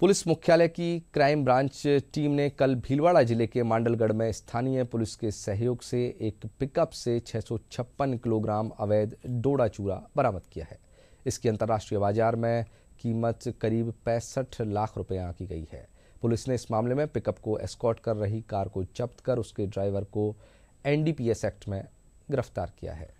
police मुख्यालय की crime branch team ने कल भीलवाड़ा जिले के मांडलगढ़ में स्थानीय पुलिस के सहयोग से एक पिकअप से छः किलोग्राम अवैध डोडा चूरा बरामद किया है इसकी अंतर्राष्ट्रीय बाजार में कीमत करीब पैंसठ लाख रुपए आंकी गई है पुलिस ने इस मामले में पिकअप को एस्कॉट कर रही कार को जब्त कर उसके ड्राइवर को एनडीपीएस एक्ट में गिरफ्तार किया है